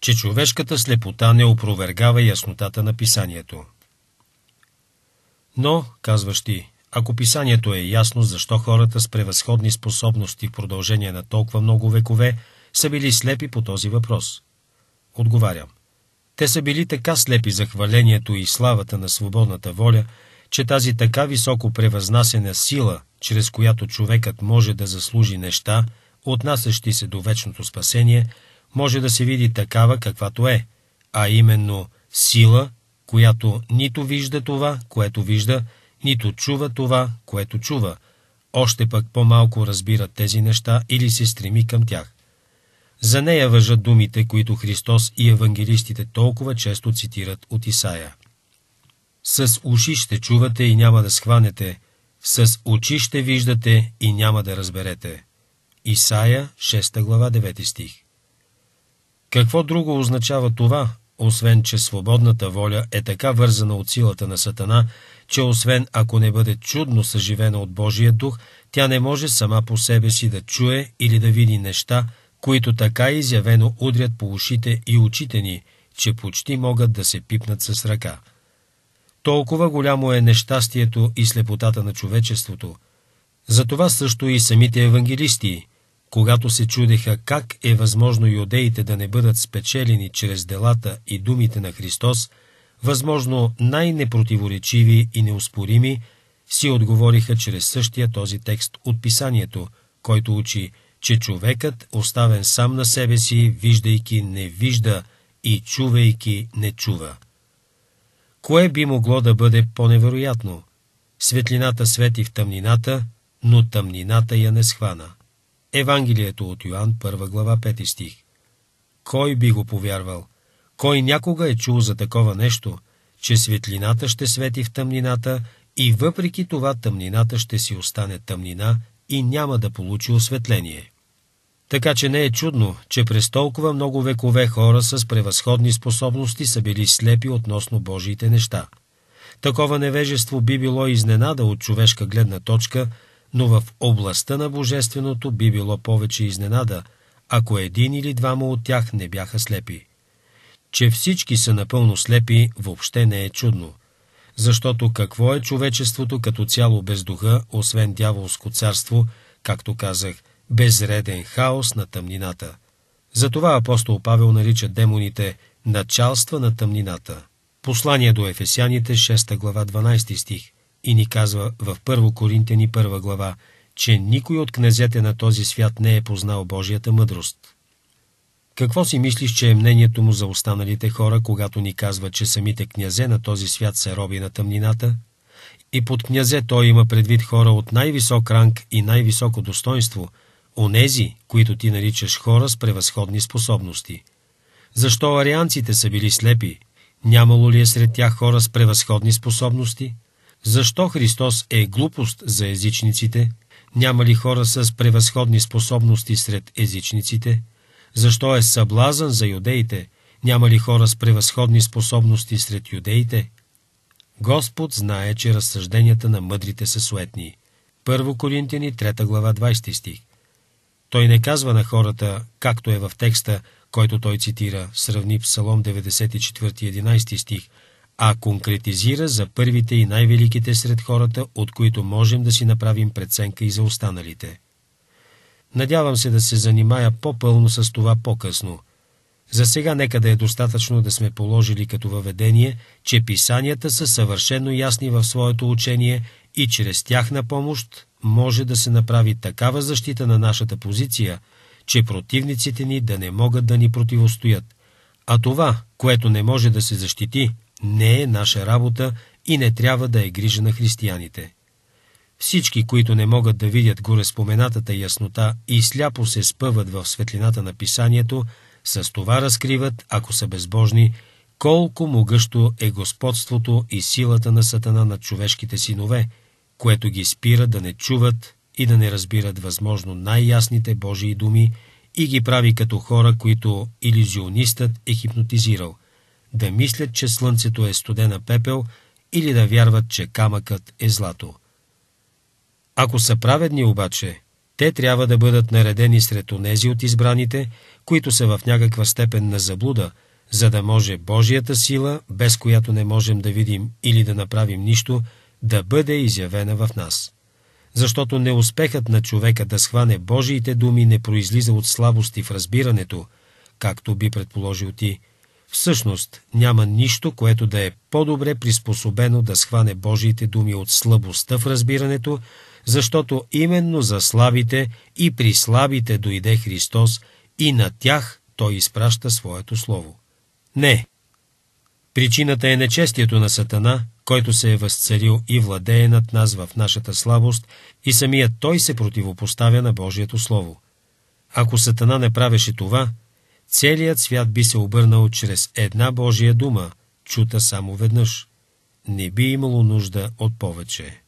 че човешката слепота не опровергава яснотата на писанието. Но, казваш ти, ако писанието е ясно, защо хората с превъзходни способности в продължение на толкова много векове са били слепи по този въпрос? Отговарям. Те са били така слепи за хвалението и славата на свободната воля, че тази така високо превъзнасена сила, чрез която човекът може да заслужи неща, отнасящи се до вечното спасение – може да се види такава каквато е, а именно сила, която нито вижда това, което вижда, нито чува това, което чува, още пък по-малко разбира тези неща или се стреми към тях. За нея въжат думите, които Христос и евангелистите толкова често цитират от Исаия. С уши ще чувате и няма да схванете, с очи ще виждате и няма да разберете. Исаия 6 глава 9 стих какво друго означава това, освен че свободната воля е така вързана от силата на Сатана, че освен ако не бъде чудно съживена от Божия дух, тя не може сама по себе си да чуе или да види неща, които така изявено удрят по ушите и очите ни, че почти могат да се пипнат с ръка. Толкова голямо е нещастието и слепотата на човечеството. Затова също и самите евангелисти, когато се чудеха как е възможно юдеите да не бъдат спечелени чрез делата и думите на Христос, възможно най-непротиворечиви и неоспорими, си отговориха чрез същия този текст от Писанието, който учи, че човекът, оставен сам на себе си, виждайки не вижда и чувайки не чува. Кое би могло да бъде по-невероятно? Светлината свети в тъмнината, но тъмнината я не схвана. Евангелието от Йоанн, 1 глава, 5 стих. Кой би го повярвал? Кой някога е чул за такова нещо, че светлината ще свети в тъмнината и въпреки това тъмнината ще си остане тъмнина и няма да получи осветление? Така че не е чудно, че през толкова много векове хора с превъзходни способности са били слепи относно Божиите неща. Такова невежество би било изненада от човешка гледна точка – но в областта на божественото би било повече изненада, ако един или двама от тях не бяха слепи. Че всички са напълно слепи, въобще не е чудно. Защото какво е човечеството като цяло без духа, освен дяволско царство, както казах, безреден хаос на тъмнината. Затова апостол Павел нарича демоните началства на тъмнината. Послание до Ефесяните, 6 глава, 12 стих – и ни казва в 1 Коринтени 1 глава, че никой от князете на този свят не е познал Божията мъдрост. Какво си мислиш, че е мнението му за останалите хора, когато ни казва, че самите князе на този свят са роби на тъмнината? И под князе той има предвид хора от най-висок ранг и най-високо достоинство, онези, които ти наричаш хора с превъзходни способности. Защо арианците са били слепи? Нямало ли е сред тях хора с превъзходни способности? Защо Христос е глупост за езичниците? Няма ли хора с превъзходни способности сред езичниците? Защо е съблазън за юдеите? Няма ли хора с превъзходни способности сред юдеите? Господ знае, че разсъжденията на мъдрите са суетни. Първо Коринтияни 3 глава 20 стих. Той не казва на хората, както е в текста, който той цитира, сравни Псалом 94 11 стих – а конкретизира за първите и най-великите сред хората, от които можем да си направим преценка и за останалите. Надявам се да се занимая по-пълно с това по-късно. За сега нека да е достатъчно да сме положили като въведение, че писанията са съвършено ясни в своето учение и чрез тяхна помощ може да се направи такава защита на нашата позиция, че противниците ни да не могат да ни противостоят. А това, което не може да се защити, не е наша работа и не трябва да е грижа на християните. Всички, които не могат да видят горе споменатата яснота и сляпо се спъват в светлината на писанието, с това разкриват, ако са безбожни, колко могъщо е господството и силата на сатана над човешките синове, което ги спира да не чуват и да не разбират възможно най-ясните Божии думи и ги прави като хора, които иллюзионистът е хипнотизирал – да мислят, че слънцето е студена пепел или да вярват, че камъкът е злато. Ако са праведни обаче, те трябва да бъдат наредени сред онези от избраните, които са в някаква степен на заблуда, за да може Божията сила, без която не можем да видим или да направим нищо, да бъде изявена в нас. Защото неуспехът на човека да схване Божиите думи не произлиза от слабости в разбирането, както би предположил ти, Всъщност няма нищо, което да е по-добре приспособено да схване Божиите думи от слабостта в разбирането, защото именно за слабите и при слабите дойде Христос и на тях Той изпраща Своето Слово. Не! Причината е нечестието на Сатана, който се е възцарил и владее над нас в нашата слабост и самият Той се противопоставя на Божието Слово. Ако Сатана не правеше това – Целият свят би се обърнал чрез една Божия дума, чута само веднъж. Не би имало нужда от повече.